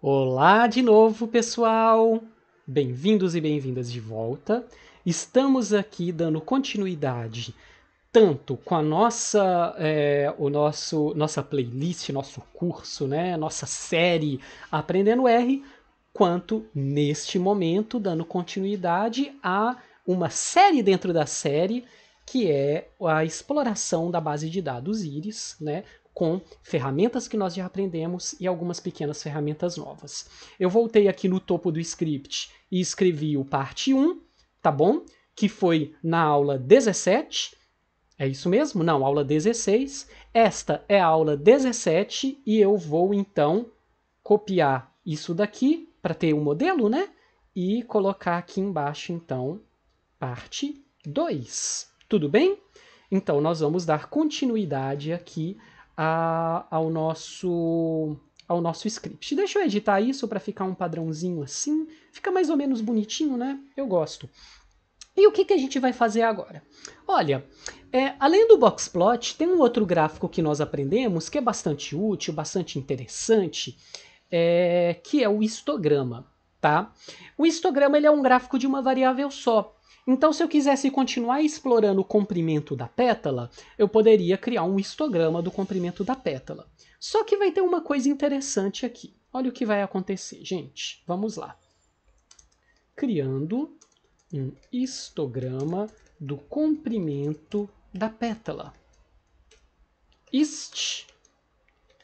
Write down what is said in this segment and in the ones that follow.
Olá de novo, pessoal! Bem-vindos e bem-vindas de volta. Estamos aqui dando continuidade tanto com a nossa é, o nosso nossa playlist, nosso curso, né, nossa série Aprendendo R, quanto neste momento dando continuidade a uma série dentro da série que é a exploração da base de dados Iris, né, com ferramentas que nós já aprendemos e algumas pequenas ferramentas novas. Eu voltei aqui no topo do script e escrevi o parte 1, tá bom? Que foi na aula 17. É isso mesmo? Não, aula 16. Esta é a aula 17 e eu vou então copiar isso daqui para ter o um modelo, né? E colocar aqui embaixo então parte 2. Tudo bem? Então, nós vamos dar continuidade aqui a, ao nosso ao nosso script. Deixa eu editar isso para ficar um padrãozinho assim. Fica mais ou menos bonitinho, né? Eu gosto. E o que, que a gente vai fazer agora? Olha, é, além do boxplot, tem um outro gráfico que nós aprendemos que é bastante útil, bastante interessante, é, que é o histograma, tá? O histograma ele é um gráfico de uma variável só. Então, se eu quisesse continuar explorando o comprimento da pétala, eu poderia criar um histograma do comprimento da pétala. Só que vai ter uma coisa interessante aqui. Olha o que vai acontecer, gente. Vamos lá. Criando um histograma do comprimento da pétala. Ist,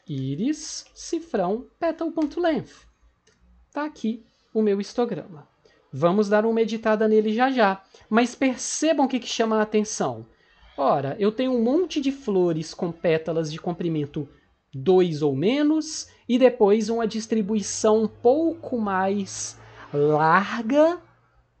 íris, cifrão, petal.length. Está aqui o meu histograma. Vamos dar uma meditada nele já já. Mas percebam o que, que chama a atenção. Ora, eu tenho um monte de flores com pétalas de comprimento 2 ou menos, e depois uma distribuição um pouco mais larga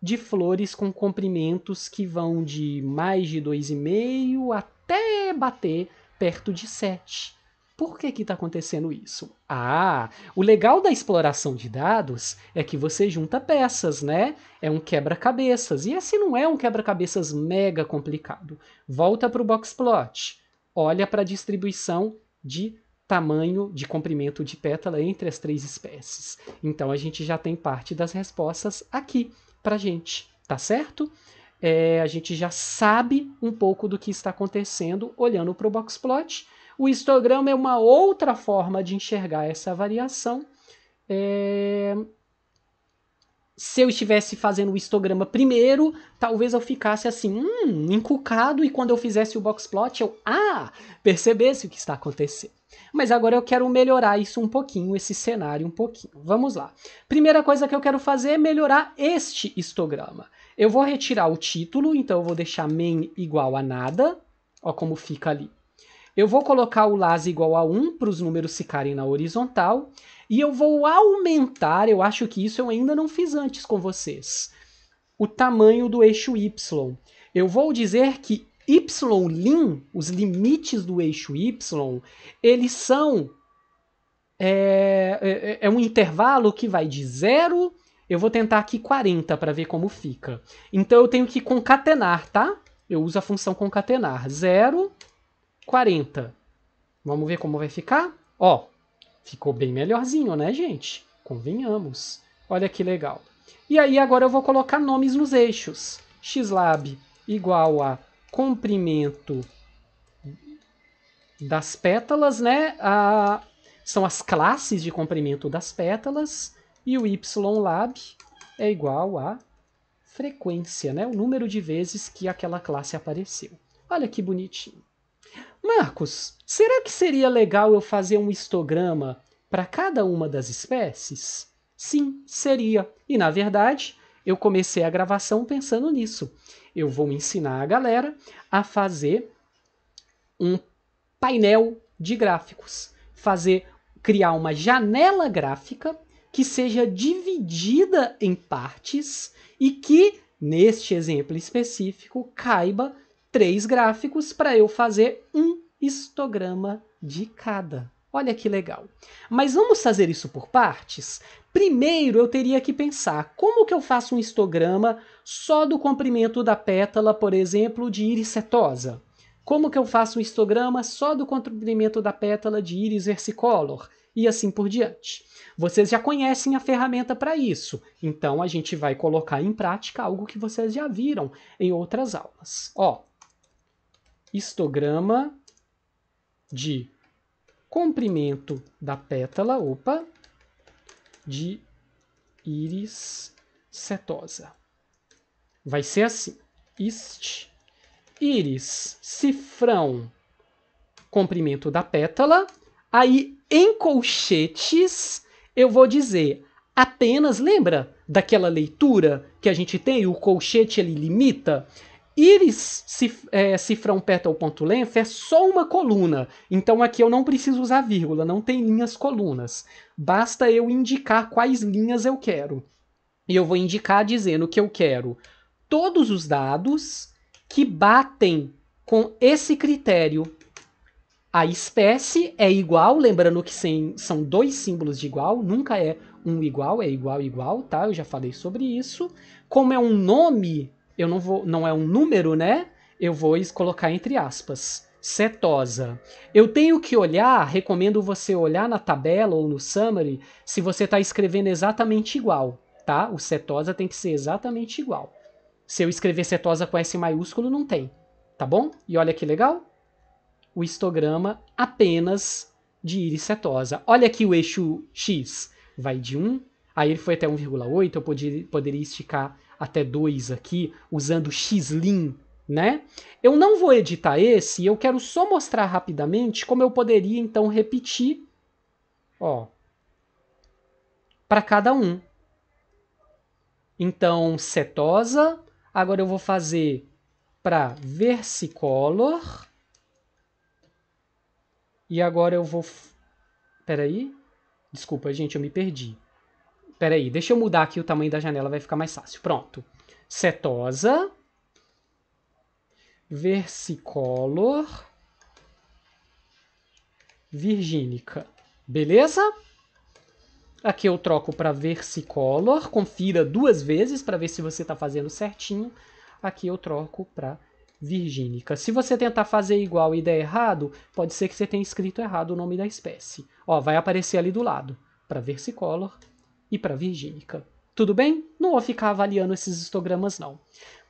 de flores com comprimentos que vão de mais de 2,5 até bater perto de 7. Por que está acontecendo isso? Ah, o legal da exploração de dados é que você junta peças, né? É um quebra-cabeças. E esse não é um quebra-cabeças mega complicado. Volta para o boxplot. Olha para a distribuição de tamanho de comprimento de pétala entre as três espécies. Então a gente já tem parte das respostas aqui para gente, tá certo? É, a gente já sabe um pouco do que está acontecendo olhando para o boxplot. plot o histograma é uma outra forma de enxergar essa variação. É... Se eu estivesse fazendo o histograma primeiro, talvez eu ficasse assim, hum, encucado, e quando eu fizesse o box plot, eu, ah, percebesse o que está acontecendo. Mas agora eu quero melhorar isso um pouquinho, esse cenário um pouquinho. Vamos lá. Primeira coisa que eu quero fazer é melhorar este histograma. Eu vou retirar o título, então eu vou deixar main igual a nada. Ó como fica ali. Eu vou colocar o LAS igual a 1 para os números ficarem na horizontal. E eu vou aumentar, eu acho que isso eu ainda não fiz antes com vocês, o tamanho do eixo Y. Eu vou dizer que y' os limites do eixo y, eles são é, é, é, é um intervalo que vai de zero. Eu vou tentar aqui 40 para ver como fica. Então eu tenho que concatenar, tá? Eu uso a função concatenar. 0, 40. Vamos ver como vai ficar? Ó, ficou bem melhorzinho, né, gente? Convenhamos. Olha que legal. E aí agora eu vou colocar nomes nos eixos. xlab igual a comprimento das pétalas, né? A, são as classes de comprimento das pétalas. E o ylab é igual a frequência, né? O número de vezes que aquela classe apareceu. Olha que bonitinho. Marcos, será que seria legal eu fazer um histograma para cada uma das espécies? Sim, seria. E na verdade, eu comecei a gravação pensando nisso. Eu vou ensinar a galera a fazer um painel de gráficos, fazer criar uma janela gráfica que seja dividida em partes e que neste exemplo específico caiba três gráficos para eu fazer um histograma de cada. Olha que legal. Mas vamos fazer isso por partes? Primeiro eu teria que pensar como que eu faço um histograma só do comprimento da pétala, por exemplo, de íris setosa? Como que eu faço um histograma só do comprimento da pétala de íris versicolor? E assim por diante. Vocês já conhecem a ferramenta para isso, então a gente vai colocar em prática algo que vocês já viram em outras aulas. Ó, histograma de comprimento da pétala, opa, de íris setosa. Vai ser assim, ist, íris, cifrão, comprimento da pétala, aí em colchetes eu vou dizer apenas, lembra daquela leitura que a gente tem, o colchete ele limita? Iris cif é, cifrão petal.length é só uma coluna, então aqui eu não preciso usar vírgula, não tem linhas colunas. Basta eu indicar quais linhas eu quero. E eu vou indicar dizendo que eu quero todos os dados que batem com esse critério. A espécie é igual, lembrando que sem, são dois símbolos de igual, nunca é um igual, é igual, igual, tá? Eu já falei sobre isso. Como é um nome eu não vou, não é um número, né? Eu vou colocar entre aspas. Setosa. Eu tenho que olhar, recomendo você olhar na tabela ou no summary se você está escrevendo exatamente igual, tá? O setosa tem que ser exatamente igual. Se eu escrever setosa com S maiúsculo, não tem, tá bom? E olha que legal, o histograma apenas de íris setosa. Olha aqui o eixo X, vai de 1, aí ele foi até 1,8, eu poderia esticar até 2 aqui, usando Xlim, né? Eu não vou editar esse, eu quero só mostrar rapidamente como eu poderia então repetir, ó, para cada um. Então, cetosa, agora eu vou fazer para versicolor. E agora eu vou... Peraí. Desculpa, gente, eu me perdi. Peraí, aí, deixa eu mudar aqui o tamanho da janela, vai ficar mais fácil. Pronto. Cetosa. Versicolor. Virgínica. Beleza? Aqui eu troco para versicolor. Confira duas vezes para ver se você está fazendo certinho. Aqui eu troco para virgínica. Se você tentar fazer igual e der errado, pode ser que você tenha escrito errado o nome da espécie. Ó, vai aparecer ali do lado, para versicolor, e para Virgínica. Tudo bem? Não vou ficar avaliando esses histogramas, não.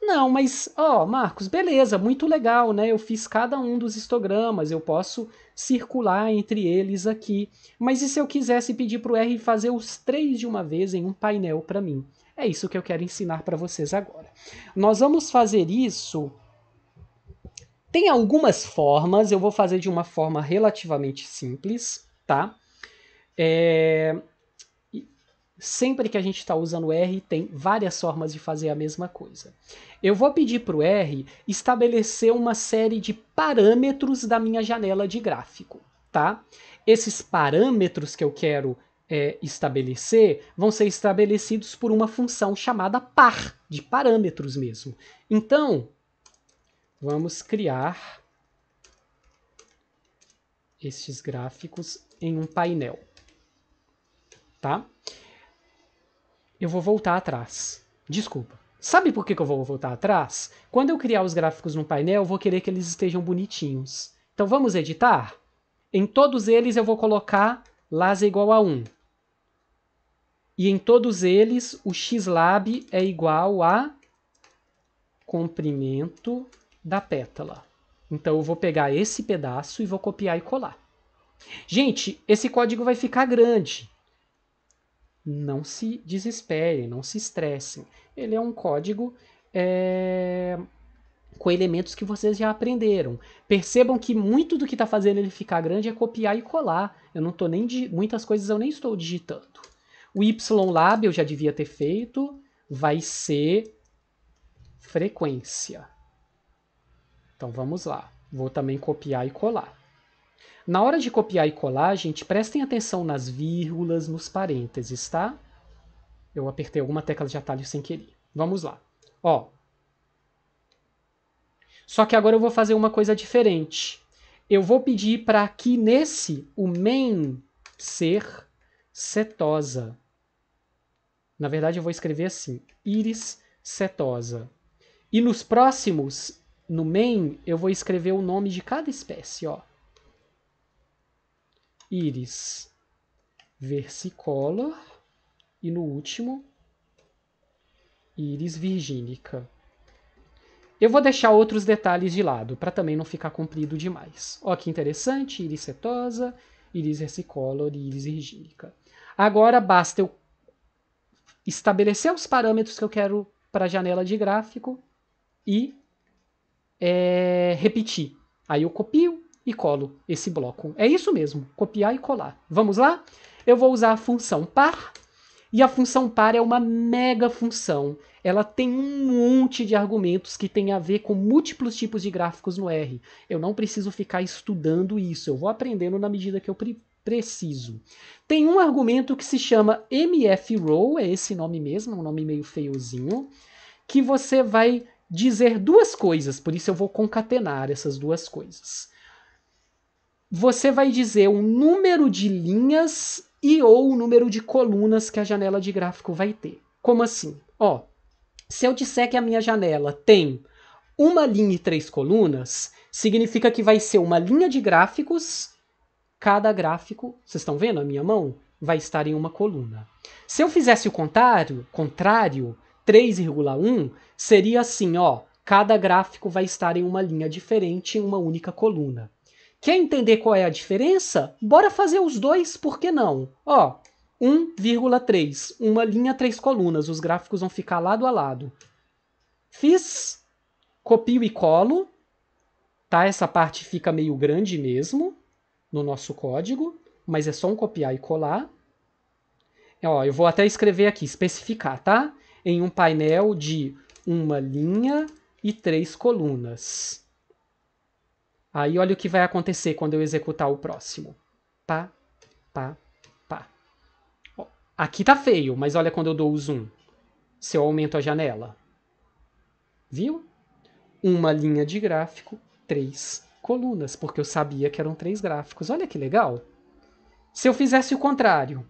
Não, mas, ó, oh, Marcos, beleza, muito legal, né? Eu fiz cada um dos histogramas, eu posso circular entre eles aqui. Mas e se eu quisesse pedir para o R fazer os três de uma vez em um painel para mim? É isso que eu quero ensinar para vocês agora. Nós vamos fazer isso. Tem algumas formas, eu vou fazer de uma forma relativamente simples, tá? É, sempre que a gente está usando R, tem várias formas de fazer a mesma coisa. Eu vou pedir para o R estabelecer uma série de parâmetros da minha janela de gráfico, tá? Esses parâmetros que eu quero é, estabelecer vão ser estabelecidos por uma função chamada par, de parâmetros mesmo. Então, vamos criar estes gráficos em um painel, tá? eu vou voltar atrás. Desculpa. Sabe por que, eu vou voltar atrás? Quando eu criar os gráficos no painel, eu vou querer que eles estejam bonitinhos. Então vamos editar? Em todos eles eu vou colocar las é igual a 1. E em todos eles o xlab é igual a comprimento da pétala. Então eu vou pegar esse pedaço e vou copiar e colar. Gente, esse código vai ficar grande não se desesperem, não se estressem. Ele é um código é, com elementos que vocês já aprenderam. Percebam que muito do que está fazendo ele ficar grande é copiar e colar. Eu não estou nem muitas coisas eu nem estou digitando. O y lab eu já devia ter feito. Vai ser frequência. Então vamos lá. Vou também copiar e colar. Na hora de copiar e colar, gente, prestem atenção nas vírgulas, nos parênteses, tá? Eu apertei alguma tecla de atalho sem querer. Vamos lá. Ó. Só que agora eu vou fazer uma coisa diferente. Eu vou pedir para aqui nesse o main ser setosa. Na verdade, eu vou escrever assim: íris setosa. E nos próximos, no main, eu vou escrever o nome de cada espécie, ó. Iris versicolor e no último, Iris virgínica. Eu vou deixar outros detalhes de lado, para também não ficar comprido demais. Ó que interessante, Iris setosa, Iris versicolor e iris virgínica. Agora basta eu estabelecer os parâmetros que eu quero para a janela de gráfico e é, repetir. Aí eu copio, e colo esse bloco. É isso mesmo, copiar e colar. Vamos lá? Eu vou usar a função par, e a função par é uma mega função. Ela tem um monte de argumentos que tem a ver com múltiplos tipos de gráficos no R. Eu não preciso ficar estudando isso, eu vou aprendendo na medida que eu pre preciso. Tem um argumento que se chama mfrow, é esse nome mesmo, um nome meio feiozinho, que você vai dizer duas coisas, por isso eu vou concatenar essas duas coisas você vai dizer o número de linhas e ou o número de colunas que a janela de gráfico vai ter. Como assim? Ó, se eu disser que a minha janela tem uma linha e três colunas, significa que vai ser uma linha de gráficos. Cada gráfico, vocês estão vendo a minha mão? Vai estar em uma coluna. Se eu fizesse o contrário, contrário 3,1, seria assim, ó. Cada gráfico vai estar em uma linha diferente em uma única coluna. Quer entender qual é a diferença? Bora fazer os dois, por que não? Ó, 1,3, uma linha, três colunas, os gráficos vão ficar lado a lado. Fiz, copio e colo, tá? Essa parte fica meio grande mesmo no nosso código, mas é só um copiar e colar. É, ó, eu vou até escrever aqui, especificar, tá? Em um painel de uma linha e três colunas. Aí olha o que vai acontecer quando eu executar o próximo. Pá, pá, pá. Ó, aqui tá feio, mas olha quando eu dou o zoom. Se eu aumento a janela. Viu? Uma linha de gráfico, três colunas, porque eu sabia que eram três gráficos. Olha que legal. Se eu fizesse o contrário.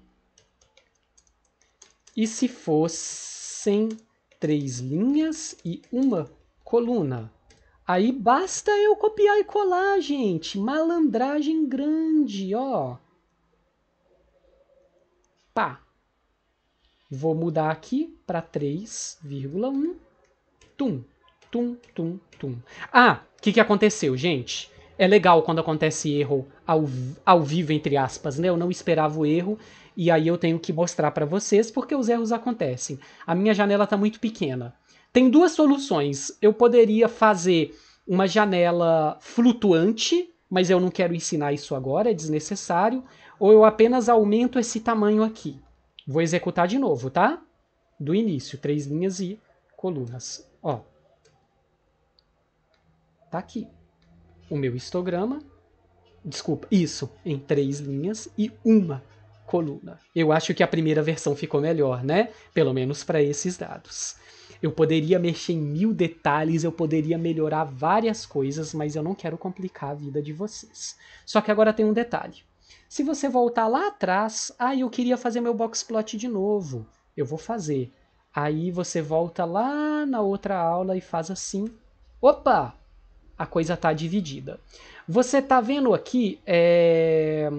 E se fossem três linhas e uma coluna? Aí basta eu copiar e colar, gente. Malandragem grande, ó. Pá. Vou mudar aqui para 3,1. Tum, tum, tum, tum. Ah, o que, que aconteceu, gente? É legal quando acontece erro ao, ao vivo, entre aspas, né? Eu não esperava o erro e aí eu tenho que mostrar para vocês porque os erros acontecem. A minha janela está muito pequena. Tem duas soluções. Eu poderia fazer uma janela flutuante, mas eu não quero ensinar isso agora, é desnecessário. Ou eu apenas aumento esse tamanho aqui. Vou executar de novo, tá? Do início, três linhas e colunas. Ó. Tá aqui. O meu histograma. Desculpa, isso, em três linhas e uma coluna. Eu acho que a primeira versão ficou melhor, né? Pelo menos para esses dados. Eu poderia mexer em mil detalhes, eu poderia melhorar várias coisas, mas eu não quero complicar a vida de vocês. Só que agora tem um detalhe. Se você voltar lá atrás, ah, eu queria fazer meu box plot de novo. Eu vou fazer. Aí você volta lá na outra aula e faz assim. Opa! A coisa está dividida. Você está vendo aqui é,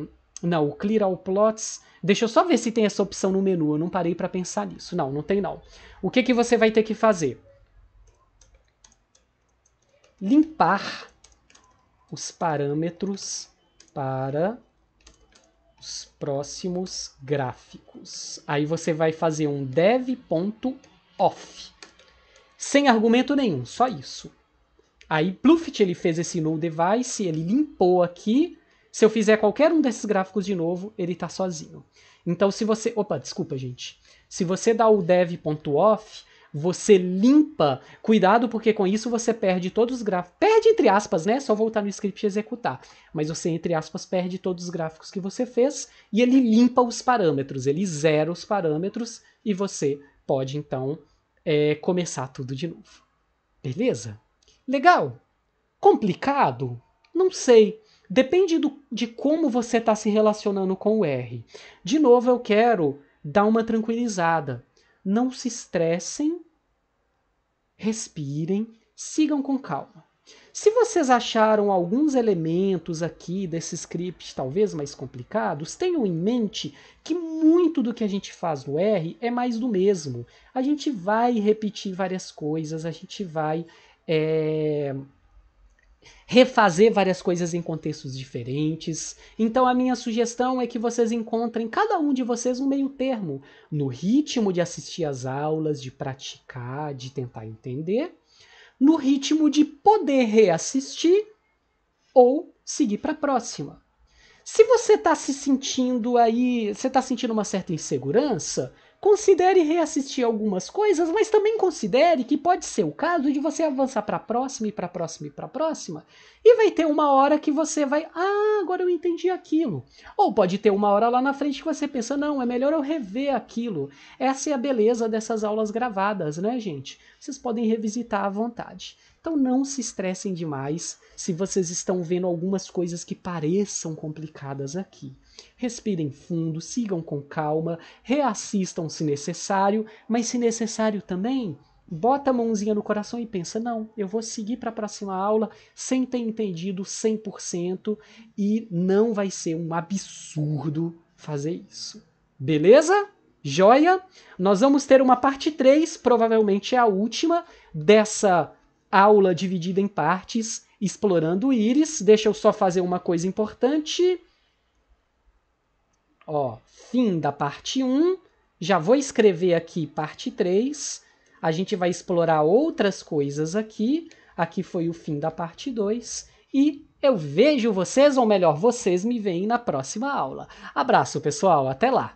não, o Clear All Plots. Deixa eu só ver se tem essa opção no menu. Eu não parei para pensar nisso. Não, não tem não. O que, que você vai ter que fazer? Limpar os parâmetros para os próximos gráficos. Aí você vai fazer um dev.off. Sem argumento nenhum, só isso. Aí Pluft ele fez esse no device, ele limpou aqui se eu fizer qualquer um desses gráficos de novo, ele está sozinho. Então se você... Opa, desculpa, gente. Se você dá o dev.off, você limpa. Cuidado, porque com isso você perde todos os gráficos. Perde entre aspas, né? Só voltar no script e executar. Mas você, entre aspas, perde todos os gráficos que você fez e ele limpa os parâmetros. Ele zera os parâmetros e você pode, então, é, começar tudo de novo. Beleza? Legal? Complicado? Não sei. Depende do, de como você está se relacionando com o R. De novo, eu quero dar uma tranquilizada. Não se estressem, respirem, sigam com calma. Se vocês acharam alguns elementos aqui desse script talvez mais complicados, tenham em mente que muito do que a gente faz no R é mais do mesmo. A gente vai repetir várias coisas, a gente vai é, refazer várias coisas em contextos diferentes. Então a minha sugestão é que vocês encontrem cada um de vocês um meio termo no ritmo de assistir às aulas, de praticar, de tentar entender, no ritmo de poder reassistir ou seguir para a próxima. Se você está se sentindo aí, você está sentindo uma certa insegurança, Considere reassistir algumas coisas, mas também considere que pode ser o caso de você avançar para a próxima e para a próxima e para a próxima, e vai ter uma hora que você vai, ah, agora eu entendi aquilo. Ou pode ter uma hora lá na frente que você pensa, não, é melhor eu rever aquilo. Essa é a beleza dessas aulas gravadas, né, gente? Vocês podem revisitar à vontade. Então não se estressem demais se vocês estão vendo algumas coisas que pareçam complicadas aqui. Respirem fundo, sigam com calma, reassistam se necessário, mas se necessário também, bota a mãozinha no coração e pensa: não, eu vou seguir para a próxima aula sem ter entendido 100% e não vai ser um absurdo fazer isso. Beleza? Joia? Nós vamos ter uma parte 3, provavelmente é a última dessa aula dividida em partes, explorando o íris. Deixa eu só fazer uma coisa importante. Ó, fim da parte 1. Já vou escrever aqui parte 3. A gente vai explorar outras coisas aqui. Aqui foi o fim da parte 2. E eu vejo vocês, ou melhor, vocês me veem na próxima aula. Abraço, pessoal. Até lá!